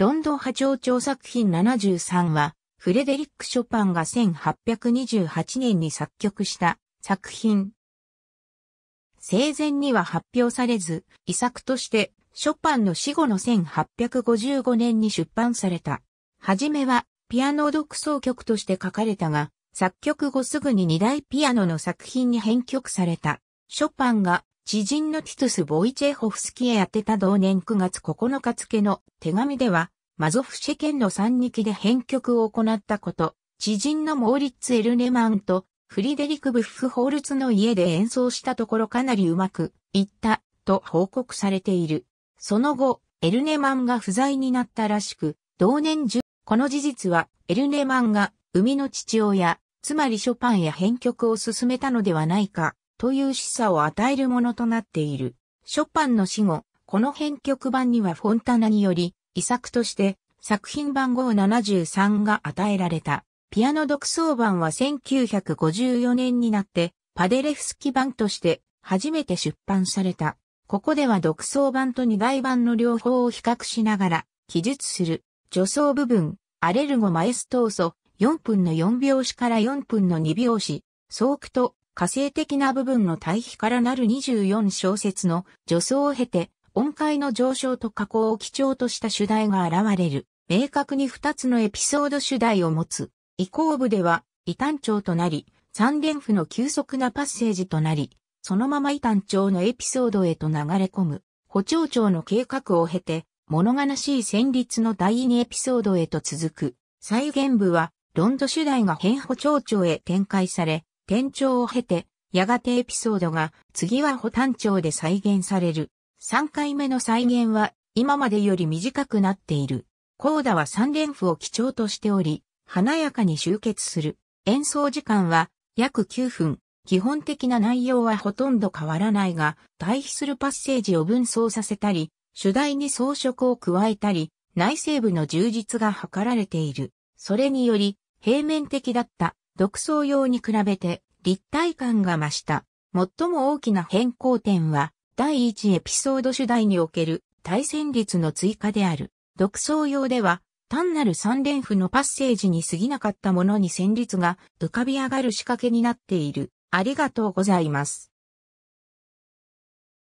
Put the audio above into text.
ロンドン波長調作品73は、フレデリック・ショパンが1828年に作曲した作品。生前には発表されず、遺作としてショパンの死後の1855年に出版された。はじめはピアノ独奏曲として書かれたが、作曲後すぐに2大ピアノの作品に編曲された。ショパンが知人のティトス・ボイチェホフスキへ宛てた同年9月9日付の手紙では、マゾフシェ県の三日で編曲を行ったこと、知人のモーリッツ・エルネマンとフリデリク・ブッフ・ホールツの家で演奏したところかなりうまくいったと報告されている。その後、エルネマンが不在になったらしく、同年中、この事実はエルネマンが生みの父親、つまりショパンへ編曲を進めたのではないかという示唆を与えるものとなっている。ショパンの死後、この編曲版にはフォンタナにより、遺作として作品番号73が与えられた。ピアノ独奏版は1954年になって、パデレフスキ版として初めて出版された。ここでは独奏版と二大版の両方を比較しながら記述する。助走部分、アレルゴマエストーソ、4分の4拍子から4分の2拍子、ソークと火星的な部分の対比からなる24小節の助走を経て、音階の上昇と下降を基調とした主題が現れる。明確に2つのエピソード主題を持つ。移行部では、異端調となり、三連符の急速なパッセージとなり、そのまま異端調のエピソードへと流れ込む。補聴調の計画を経て、物悲しい旋律の第2エピソードへと続く。再現部は、ロンド主題が変補聴調へ展開され、転調を経て、やがてエピソードが次は保単調で再現される。3回目の再現は今までより短くなっている。コーダは3連符を基調としており、華やかに集結する。演奏時間は約9分。基本的な内容はほとんど変わらないが、対比するパッセージを分奏させたり、主題に装飾を加えたり、内政部の充実が図られている。それにより、平面的だった独創用に比べて立体感が増した。最も大きな変更点は、第1エピソード主題における対戦率の追加である。独創用では、単なる三連符のパッセージに過ぎなかったものに旋律が浮かび上がる仕掛けになっている。ありがとうございます。